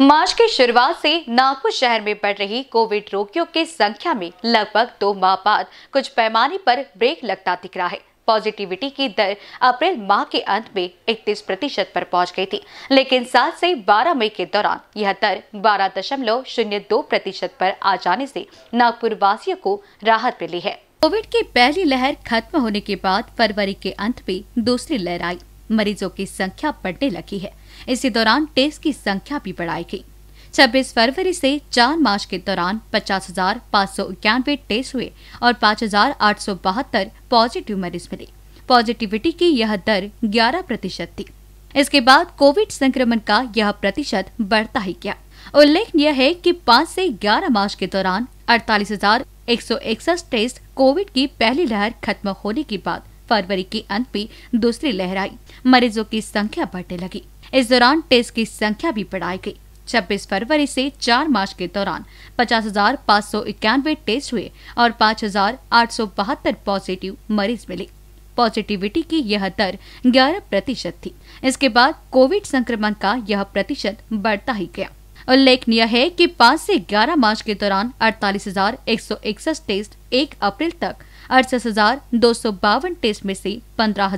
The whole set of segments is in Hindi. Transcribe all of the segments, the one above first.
मार्च की शुरुआत से नागपुर शहर में बढ़ रही कोविड रोगियों की संख्या में लगभग दो माह बाद कुछ पैमाने पर ब्रेक लगता दिख रहा है पॉजिटिविटी की दर अप्रैल माह के अंत में 31 प्रतिशत पर पहुंच गई थी लेकिन 7 से 12 मई के दौरान यह दर बारह दशमलव शून्य दो प्रतिशत पर आ जाने से नागपुर वासियों को राहत मिली है कोविड की पहली लहर खत्म होने के बाद फरवरी के अंत में दूसरी लहर आई मरीजों की संख्या बढ़ने लगी है इसी दौरान टेस्ट की संख्या भी बढ़ाई गई छब्बीस फरवरी से 4 मार्च के दौरान पचास हजार पाँच सौ इक्यानवे टेस्ट हुए और पाँच हजार आठ सौ बहत्तर पॉजिटिव मरीज मिले पॉजिटिविटी की यह दर 11 प्रतिशत थी इसके बाद कोविड संक्रमण का यह प्रतिशत बढ़ता ही गया उल्लेखनीय है कि 5 से 11 मार्च के दौरान अड़तालीस टेस्ट कोविड की पहली लहर खत्म होने के बाद फरवरी के अंत में दूसरी लहर आई मरीजों की संख्या बढ़ने लगी इस दौरान टेस्ट की संख्या भी बढ़ाई गई 26 फरवरी से 4 मार्च के दौरान पचास हजार पाँच सौ इक्यानवे टेस्ट हुए और पाँच हजार आठ सौ बहत्तर पॉजिटिव मरीज मिले पॉजिटिविटी की यह दर 11 प्रतिशत थी इसके बाद कोविड संक्रमण का यह प्रतिशत बढ़ता ही गया उल्लेखनीय है कि 5 से 11 मार्च के दौरान अड़तालीस टेस्ट 1 अप्रैल तक अड़सठ टेस्ट में से पंद्रह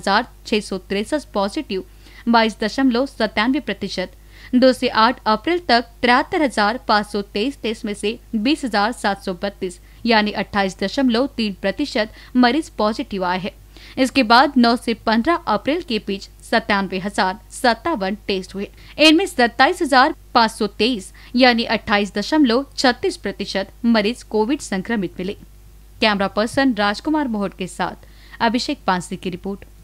पॉजिटिव बाईस दशमलव सत्तानवे प्रतिशत दो से आठ अप्रैल तक तिहत्तर हजार पाँच सौ तेईस टेस्ट में से बीस हजार सात सौ बत्तीस यानी अट्ठाईस दशमलव तीन प्रतिशत मरीज पॉजिटिव आए हैं इसके बाद 9 से 15 अप्रैल के बीच सत्तानवे हजार सत्तावन टेस्ट हुए इनमें सत्ताईस हजार पाँच सौ तेईस यानी अट्ठाईस दशमलव छत्तीस प्रतिशत मरीज कोविड संक्रमित मिले कैमरा पर्सन राजकुमार मोहट के साथ अभिषेक पांसी की रिपोर्ट